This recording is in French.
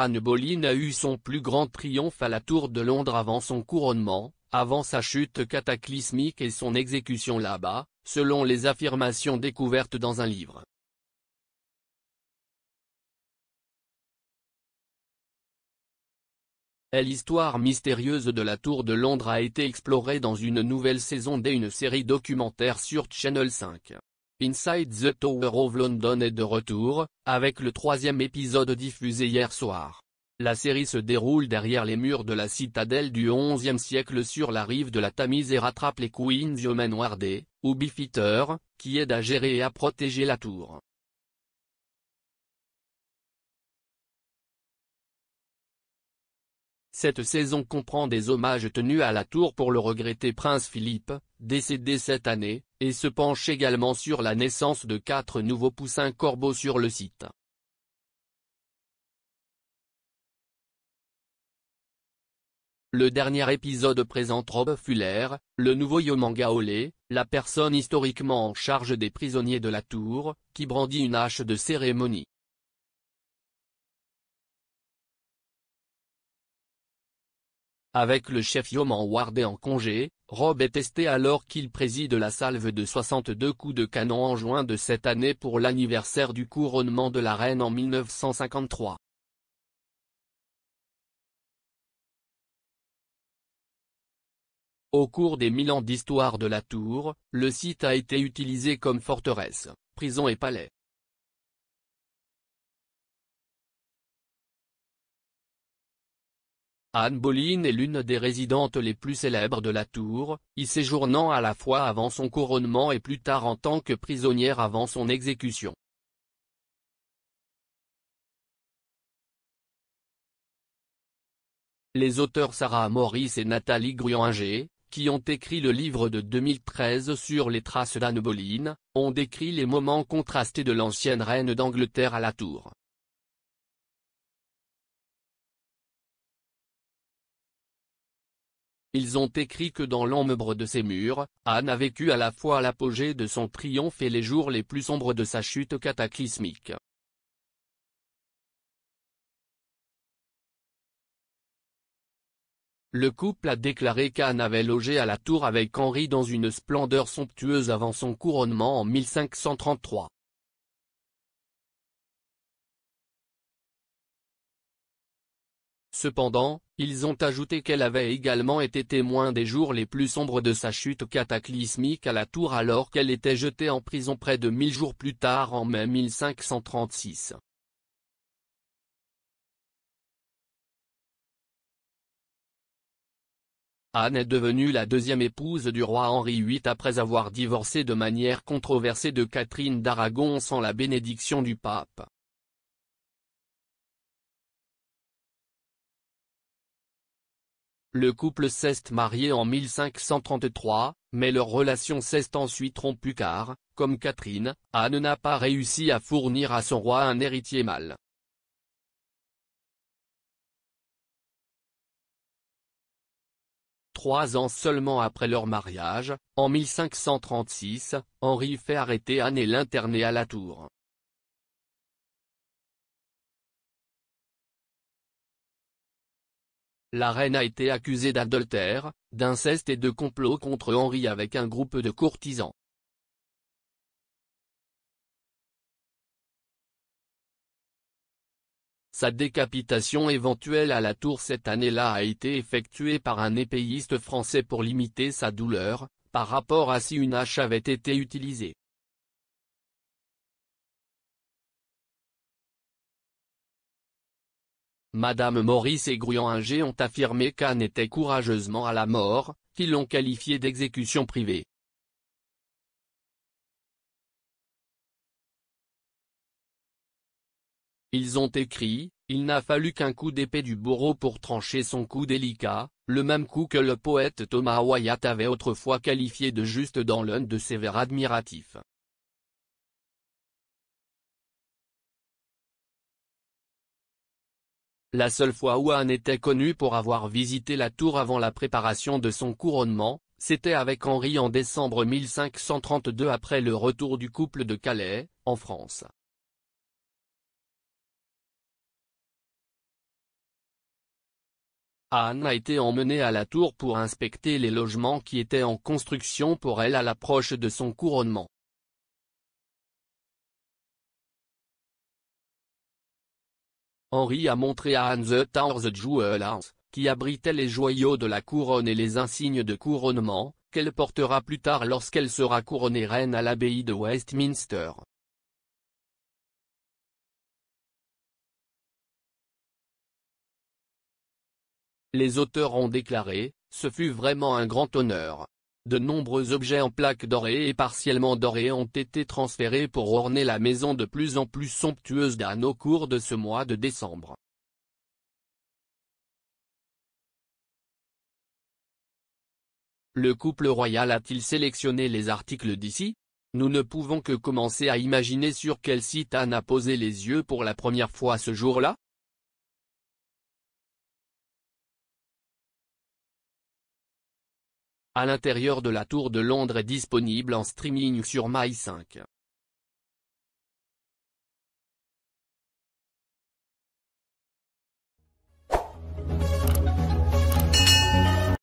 Anne Boleyn a eu son plus grand triomphe à la Tour de Londres avant son couronnement, avant sa chute cataclysmique et son exécution là-bas, selon les affirmations découvertes dans un livre. L'histoire mystérieuse de la Tour de Londres a été explorée dans une nouvelle saison dès une série documentaire sur Channel 5. Inside the Tower of London est de retour, avec le troisième épisode diffusé hier soir. La série se déroule derrière les murs de la citadelle du XIe siècle sur la rive de la Tamise et rattrape les Queens du Warder, ou Bifitter, qui aident à gérer et à protéger la tour. Cette saison comprend des hommages tenus à la tour pour le regretté prince Philippe, décédé cette année, et se penche également sur la naissance de quatre nouveaux poussins corbeaux sur le site. Le dernier épisode présente Rob Fuller, le nouveau Yoman Gaolé, la personne historiquement en charge des prisonniers de la tour, qui brandit une hache de cérémonie. Avec le chef Yoman Wardé en congé, Rob est testé alors qu'il préside la salve de 62 coups de canon en juin de cette année pour l'anniversaire du couronnement de la reine en 1953. Au cours des mille ans d'histoire de la tour, le site a été utilisé comme forteresse, prison et palais. Anne Boleyn est l'une des résidentes les plus célèbres de la tour, y séjournant à la fois avant son couronnement et plus tard en tant que prisonnière avant son exécution. Les auteurs Sarah Morris et Nathalie Gruanger, qui ont écrit le livre de 2013 sur les traces d'Anne Boleyn, ont décrit les moments contrastés de l'ancienne reine d'Angleterre à la tour. Ils ont écrit que dans l'ombre de ses murs, Anne a vécu à la fois l'apogée de son triomphe et les jours les plus sombres de sa chute cataclysmique. Le couple a déclaré qu'Anne avait logé à la tour avec Henri dans une splendeur somptueuse avant son couronnement en 1533. Cependant, ils ont ajouté qu'elle avait également été témoin des jours les plus sombres de sa chute cataclysmique à la tour alors qu'elle était jetée en prison près de 1000 jours plus tard en mai 1536. Anne est devenue la deuxième épouse du roi Henri VIII après avoir divorcé de manière controversée de Catherine d'Aragon sans la bénédiction du pape. Le couple s'est marié en 1533, mais leur relation s'est ensuite rompue car, comme Catherine, Anne n'a pas réussi à fournir à son roi un héritier mâle. Trois ans seulement après leur mariage, en 1536, Henri fait arrêter Anne et l'interner à la tour. La reine a été accusée d'adultère, d'inceste et de complot contre Henri avec un groupe de courtisans. Sa décapitation éventuelle à la tour cette année-là a été effectuée par un épéiste français pour limiter sa douleur, par rapport à si une hache avait été utilisée. Madame Maurice et Gruyon-Inger ont affirmé qu'Anne était courageusement à la mort, qu'ils l'ont qualifiée d'exécution privée. Ils ont écrit, il n'a fallu qu'un coup d'épée du bourreau pour trancher son coup délicat, le même coup que le poète Thomas Wyatt avait autrefois qualifié de juste dans l'un de ses vers admiratifs. La seule fois où Anne était connue pour avoir visité la tour avant la préparation de son couronnement, c'était avec Henri en décembre 1532 après le retour du couple de Calais, en France. Anne a été emmenée à la tour pour inspecter les logements qui étaient en construction pour elle à l'approche de son couronnement. Henri a montré à Anne the Tower House, qui abritait les joyaux de la couronne et les insignes de couronnement, qu'elle portera plus tard lorsqu'elle sera couronnée reine à l'abbaye de Westminster. Les auteurs ont déclaré, ce fut vraiment un grand honneur. De nombreux objets en plaques dorées et partiellement dorées ont été transférés pour orner la maison de plus en plus somptueuse d'Anne au cours de ce mois de décembre. Le couple royal a-t-il sélectionné les articles d'ici Nous ne pouvons que commencer à imaginer sur quel site Anne a posé les yeux pour la première fois ce jour-là à l'intérieur de la Tour de Londres est disponible en streaming sur My5.